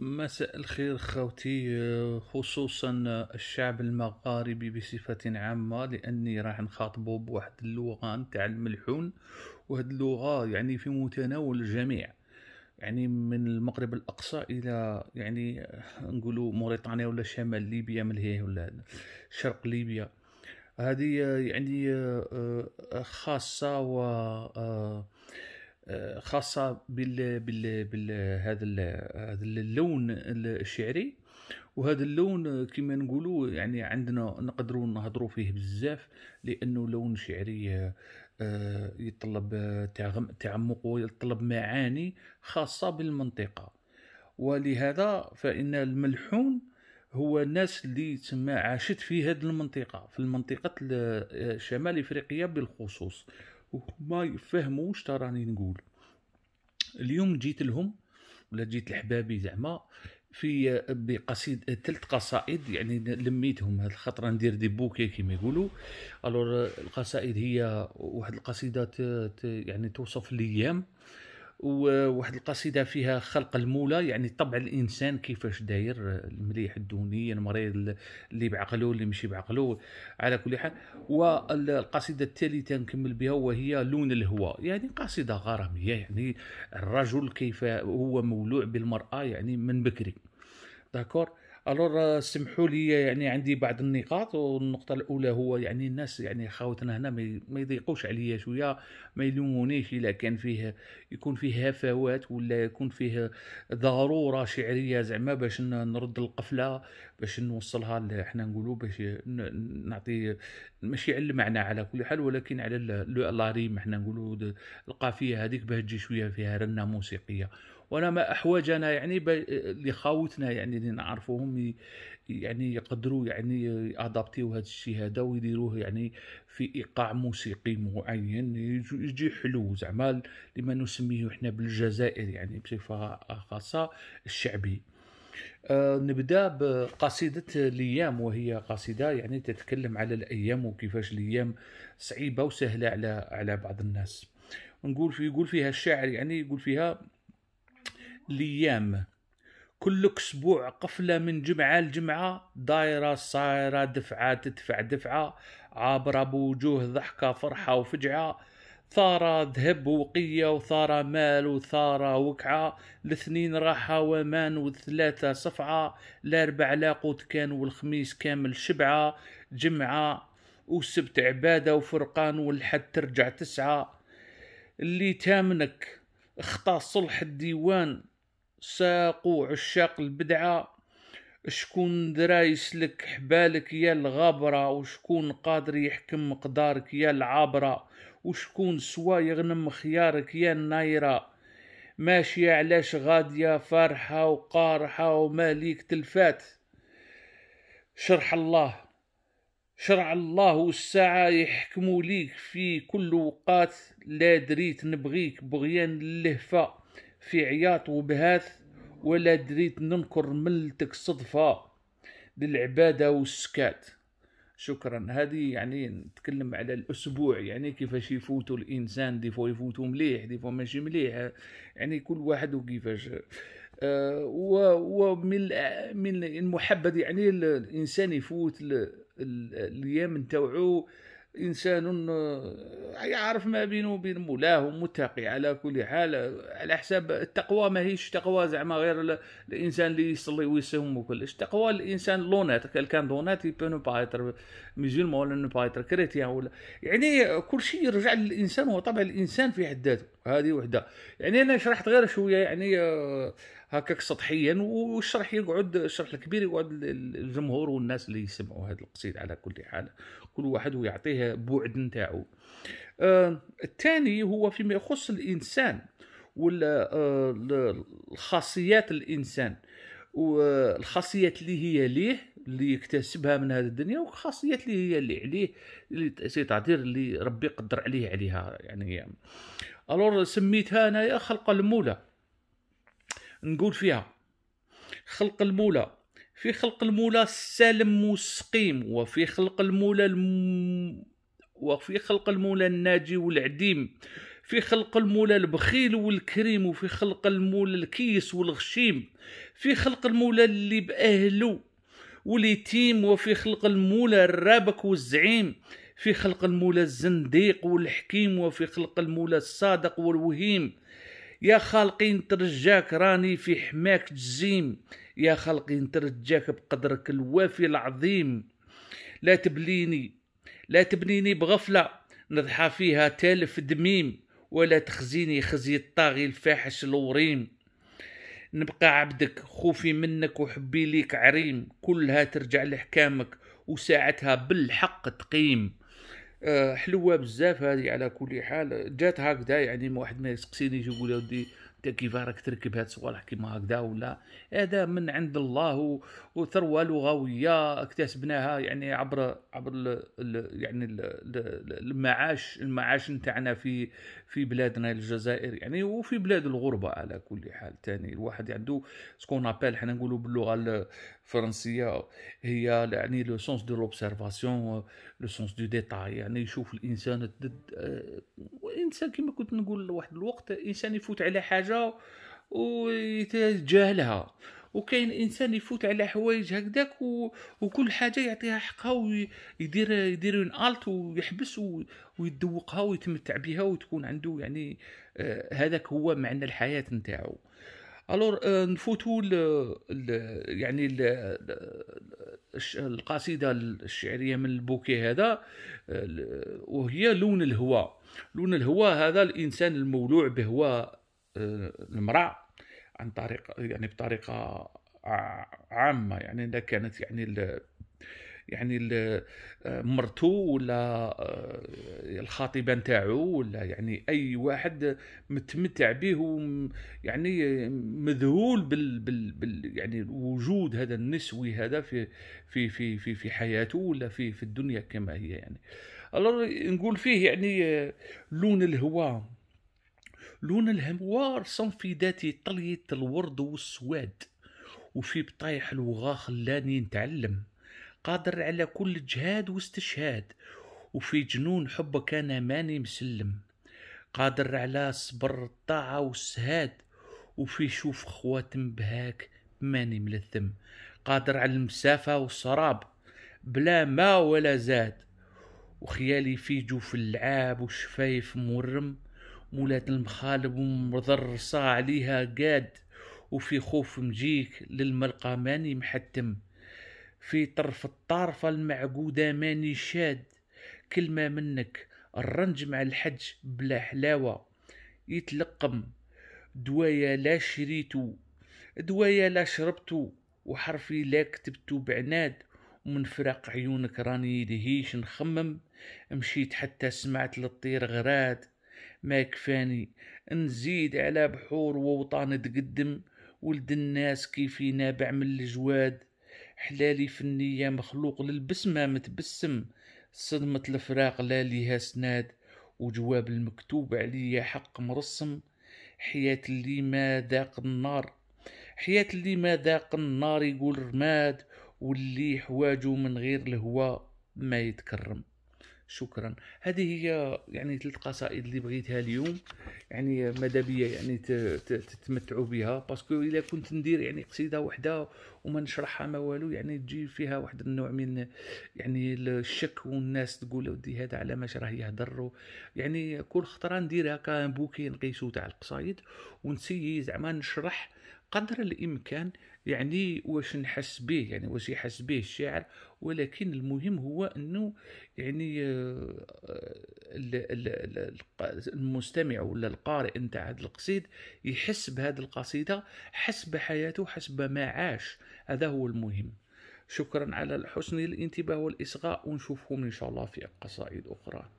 مساء الخير خوتي خصوصا الشعب المغاربي بصفة عامة لأني راح نخاطبه بواحد اللغة نتاع الملحون وهاد اللغة يعني في متناول الجميع يعني من المغرب الأقصى إلى يعني نقولوا موريتانيا ولا شمال ليبيا من هي ولا شرق ليبيا هذه يعني خاصة و آه، خاصه بال بال بال هذا هذا اللون الشعري وهذا اللون كما نقولوا يعني عندنا نقدروا نهضروا فيه بزاف لانه لون شعري آه، يتطلب تعمق ويتطلب معاني خاصه بالمنطقه ولهذا فان الملحون هو الناس اللي تما عاشت في هذه المنطقه في المنطقه آه، شمال افريقيا بالخصوص وهما يفهموش واش راني نقول اليوم جيت لهم ولا جيت لحبابي زعما في بقصيد ثلاث قصائد يعني لميتهم هاد الخطره ندير دي بوكي كيما يقولوا الور القصائد هي واحد القصيده يعني توصف الايام وواحد القصيده فيها خلق المولى يعني طبع الانسان كيفاش داير المليح الدوني المريض اللي بعقله اللي ماشي بعقله على كل حال والقصيده الثالثه نكمل بها وهي لون الهوى يعني قصيده غراميه يعني الرجل كيف هو مولوع بالمراه يعني من بكري داكور الور سمحوا لي يعني عندي بعض النقاط والنقطه الاولى هو يعني الناس يعني خاوتنا هنا ما يضيقوش عليا شويه ما يلومونيش الا كان فيه يكون فيه هفوات ولا يكون فيه ضروره شعريه زعما باش نرد القفله باش نوصلها احنا نقولوا باش نعطي ماشي على المعنى على كل حال ولكن على لا ريم احنا نقولوا القافيه هذيك باش تجي شويه فيها رنه موسيقيه وانا ما احوجنا يعني لخاوتنا يعني اللي نعرفوهم يعني يقدروا يعني ادابتيو هذا الشيء هذا ويديروه يعني في ايقاع موسيقي معين يجي حلو زعما لما نسميه احنا بالجزائر يعني بصفه خاصه الشعبي أه نبدا بقصيده الايام وهي قصيده يعني تتكلم على الايام وكيفاش الايام صعيبه وسهله على على بعض الناس نقول في يقول فيها الشاعر يعني يقول فيها ليام كل اسبوع قفله من جمعه لجمعه دايره صايره دفعه تدفع دفعه عابره بوجوه ضحكه فرحه وفجعه ثارة ذهب وقية وثارة مال وثارة وكعة الاثنين راحة ومان والثلاثة صفعة الأربع لا قوت كان والخميس كامل شبعة جمعة والسبت عبادة وفرقان والحد ترجع تسعة اللي تامنك اخطا صلح الديوان ساقو عشاق البدعه شكون درا يسلك حبالك يا الغابرة وشكون قادر يحكم مقدارك يا العابرة وشكون سوا يغنم خيارك يا النايرة ماشية علاش غادية فرحة وقارحة وماليك تلفات شرح الله شرع الله والساعة يحكموا ليك في كل وقات لا دريت نبغيك بغيان اللهفة في عياط وبهاث ولا دريت ننكر ملتك صدفة للعبادة والسكات شكرا هذه يعني نتكلم على الاسبوع يعني كيفاش يفوتوا الانسان ديفو يفوتوا مليح ديفو ماشي مليح يعني كل واحد وكيفاش آه ومن من المحبذ يعني الانسان يفوت الايام نتاوعو انسان آه، يعرف يعني ما بينه وبين مولاه متقي على كل حال على حساب التقوى ماهيش تقوى زعما غير الانسان اللي يصلي ويصوم وكلش تقوى الانسان لونات كان دونات يبي نو با اتر ولا نو با كريتيان ولا يعني كل شيء يرجع للانسان وطبع الانسان في حد ذاته هذه وحده يعني انا شرحت غير شويه يعني آه هكاك سطحيا والشرح يقعد الشرح الكبير يقعد الجمهور والناس اللي يسمعوا هذا القصيد على كل حال كل واحد ويعطيه بعد نتاعو آه الثاني هو فيما يخص الانسان والخاصيات آه، الانسان والخاصيات اللي هي ليه اللي يكتسبها من هذه الدنيا والخاصيات اللي هي اللي عليه اللي تعذير اللي ربي قدر عليه عليها يعني, يعني الور سميتها انايا خلق المولى نقول فيها خلق المولى في خلق المولى السالم مسقيم وفي خلق المولى الم... وفي خلق المولى الناجي والعديم في خلق المولى البخيل والكريم وفي خلق المولى الكيس والغشيم في خلق المولى اللي بأهله واليتيم وفي خلق المولى الرابك والزعيم في خلق المولى الزنديق والحكيم وفي خلق المولى الصادق والوهيم يا خالقي نترجاك راني في حماك تزيم يا خالقي نترجاك بقدرك الوافي العظيم لا تبليني لا تبنيني بغفلة نضحى فيها تالف دميم ولا تخزيني خزي الطاغي الفاحش الوريم نبقى عبدك خوفي منك وحبي ليك عريم كلها ترجع لحكامك وساعتها بالحق تقيم آه، حلوه بزاف هذه على كل حال جات هكذا يعني واحد ما يسقسيني يقول يا ودي كيف راك تركب هاد الصوالح كيما هكذا ولا هذا من عند الله وثروه لغويه اكتسبناها يعني عبر عبر الـ الـ يعني الـ الـ المعاش المعاش نتاعنا في في بلادنا الجزائر يعني وفي بلاد الغربه على كل حال تاني الواحد عنده سكون ابال حنا نقولوا باللغه الفرنسيه هي يعني لو سونس دو لوبسيرفاسيون لو سونس دو ديتاي يعني يشوف الانسان الانسان كما كنت نقول لواحد الوقت الانسان يفوت على حاجه ويتجاهلها وكاين انسان يفوت على حوايج هكذاك و... وكل حاجه يعطيها حقها ويدير يدير اون الت ويحبس و... ويدوقها ويتمتع بها وتكون عنده يعني آه هذاك هو معنى الحياه نتاعو الور آه، نفوتوا يعني القصيده الشعريه من البوكي هذا وهي لون الهواء لون الهواء هذا الانسان المولوع بهواء آه، المراه عن طريق يعني بطريقه عامه يعني اذا كانت يعني يعني مرته ولا آه، الخاطبه نتاعو ولا يعني اي واحد متمتع به يعني مذهول بال, بال, بال يعني وجود هذا النسوي هذا في في في في, في حياته ولا في في الدنيا كما هي يعني نقول فيه يعني آه، لون الهواء لون الهموار صن في ذاتي طليت الورد والسواد وفي بطايح الوغا خلاني نتعلم قادر على كل جهاد واستشهاد وفي جنون حبه كان ماني مسلم قادر على صبر الطاعة والسهاد وفي شوف خواتم بهاك ماني ملثم قادر على المسافة والسراب بلا ما ولا زاد وخيالي في جوف اللعاب وشفايف مورم مولات المخالب صاع عليها قاد وفي خوف مجيك للملقى ماني محتم في طرف الطارفة المعقودة ماني شاد كلمة منك الرنج مع الحج بلا حلاوة يتلقم دوايا لا شريتو دوايا لا شربتو وحرفي لا كتبتو بعناد ومن فراق عيونك راني يدهيش نخمم مشيت حتى سمعت للطير غراد ما كفاني نزيد على بحور ووطان تقدم ولد الناس كيفينا بعمل الجواد حلالي فنية مخلوق للبسمة متبسم صدمة الفراق لا ليها سناد وجواب المكتوب عليا حق مرسم حياة اللي ما ذاق النار حياة اللي ما ذاق النار يقول رماد واللي حواجه من غير الهوى ما يتكرم شكرا هذه هي يعني ثلاث قصائد اللي بغيتها اليوم يعني ماذا بيا يعني تتمتعوا بها باسكو الا كنت ندير يعني قصيده وحده وما نشرحها ما والو يعني تجي فيها واحد النوع من يعني الشك والناس تقول ودي هذا على ماش راه يهضر يعني كل خطره نديرها كان بوكي نقيسو تاع القصايد ونسيي زعما نشرح قدر الامكان يعني واش نحس به يعني واش يحس به الشاعر ولكن المهم هو انه يعني آه، المستمع ولا القارئ نتاع هذا القصيد يحس بهذه القصيده حسب حياته حسب ما عاش هذا هو المهم شكرا على حسن الانتباه والاصغاء ونشوفكم ان شاء الله في قصائد اخرى